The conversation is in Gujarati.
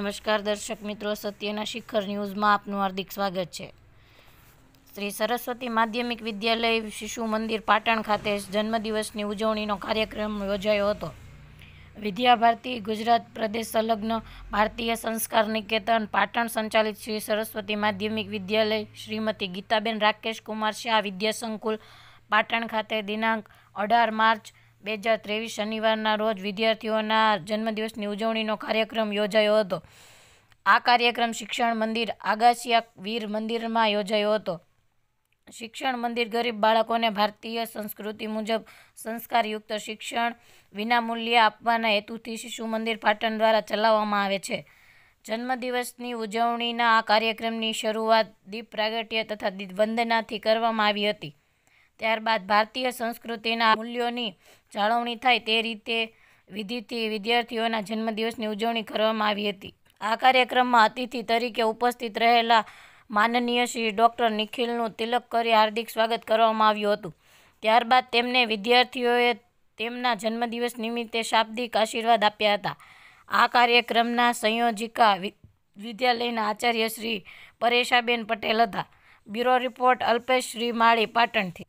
નમસ્કાર દર્શક મિત્રો સત્યના શિખર ન્યૂઝમાં આપનું હાર્દિક સ્વાગત છે શ્રી સરસ્વતી માધ્યમિક વિદ્યાલય શિશુ મંદિર પાટણ ખાતે જન્મદિવસની ઉજવણીનો કાર્યક્રમ યોજાયો હતો વિદ્યા ભારતી ગુજરાત પ્રદેશ સંલગ્ન ભારતીય સંસ્કાર નિકેતન પાટણ સંચાલિત શ્રી સરસ્વતી માધ્યમિક વિદ્યાલય શ્રીમતી ગીતાબેન રાકેશ કુમાર શાહ વિદ્યા સંકુલ પાટણ ખાતે દિનાંક અઢાર માર્ચ બે હજાર ત્રેવીસ શનિવારના રોજ વિદ્યાર્થીઓના જન્મદિવસની ઉજવણીનો કાર્યક્રમ યોજાયો હતો આ કાર્યક્રમ શિક્ષણ મંદિર આગાશિયા વીર મંદિરમાં યોજાયો હતો શિક્ષણ મંદિર ગરીબ બાળકોને ભારતીય સંસ્કૃતિ મુજબ સંસ્કારયુક્ત શિક્ષણ વિનામૂલ્યે આપવાના હેતુથી શિશુ મંદિર પાટણ દ્વારા ચલાવવામાં આવે છે જન્મદિવસની ઉજવણીના આ કાર્યક્રમની શરૂઆત દીપ પ્રાગટ્ય તથા દીપ વંદનાથી કરવામાં આવી હતી ત્યારબાદ ભારતીય સંસ્કૃતિના મૂલ્યોની જાળવણી થાય તે રીતે વિધિથી વિદ્યાર્થીઓના જન્મદિવસની ઉજવણી કરવામાં આવી હતી આ કાર્યક્રમમાં અતિથિ તરીકે ઉપસ્થિત રહેલા માનનીય શ્રી ડૉક્ટર નિખિલનું તિલક કરી હાર્દિક સ્વાગત કરવામાં આવ્યું હતું ત્યારબાદ તેમને વિદ્યાર્થીઓએ તેમના જન્મદિવસ નિમિત્તે શાબ્દિક આશીર્વાદ આપ્યા હતા આ કાર્યક્રમના સંયોજિકા વિદ્યાલયના આચાર્ય શ્રી પરેશાબેન પટેલ હતા બ્યુરો રિપોર્ટ અલ્પેશ શ્રી માળી પાટણથી